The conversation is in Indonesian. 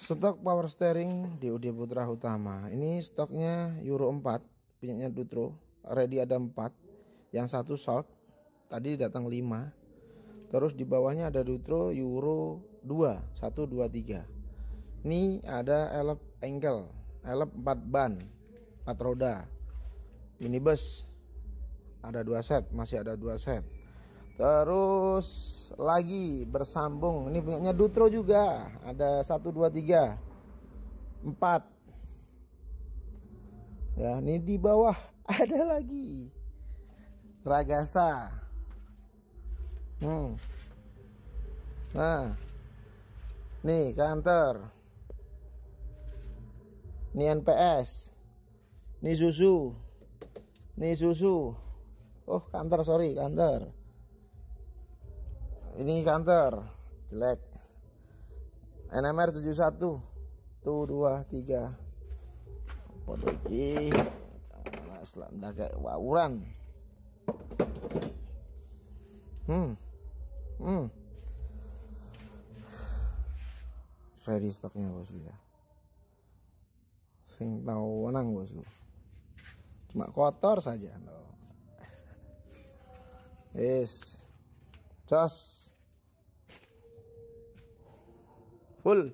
Stok power steering di UD Putra Utama. Ini stoknya Euro 4, punyanya Dutro. Ready ada 4, yang satu Salt. Tadi datang 5. Terus di bawahnya ada Dutro Euro 2, 1 2 3. Ini ada elep engkel, elep 4 ban, 4 roda. Minibus ada 2 set, masih ada 2 set. Terus lagi bersambung. Ini punyanya Dutro juga. Ada satu dua tiga empat Ya, ini di bawah ada lagi. Ragasa. Hmm. Nah. Nih, kantor. Ini NPS. Ini susu. Ini susu. Oh, kantor sorry, kantor ini kantor jelek NMR 71 tuh 2 3 podo iki kayak wawuran hmm hmm ready stoknya bosku ya sing tau wenang bosku cuma kotor saja no. Yes. just فل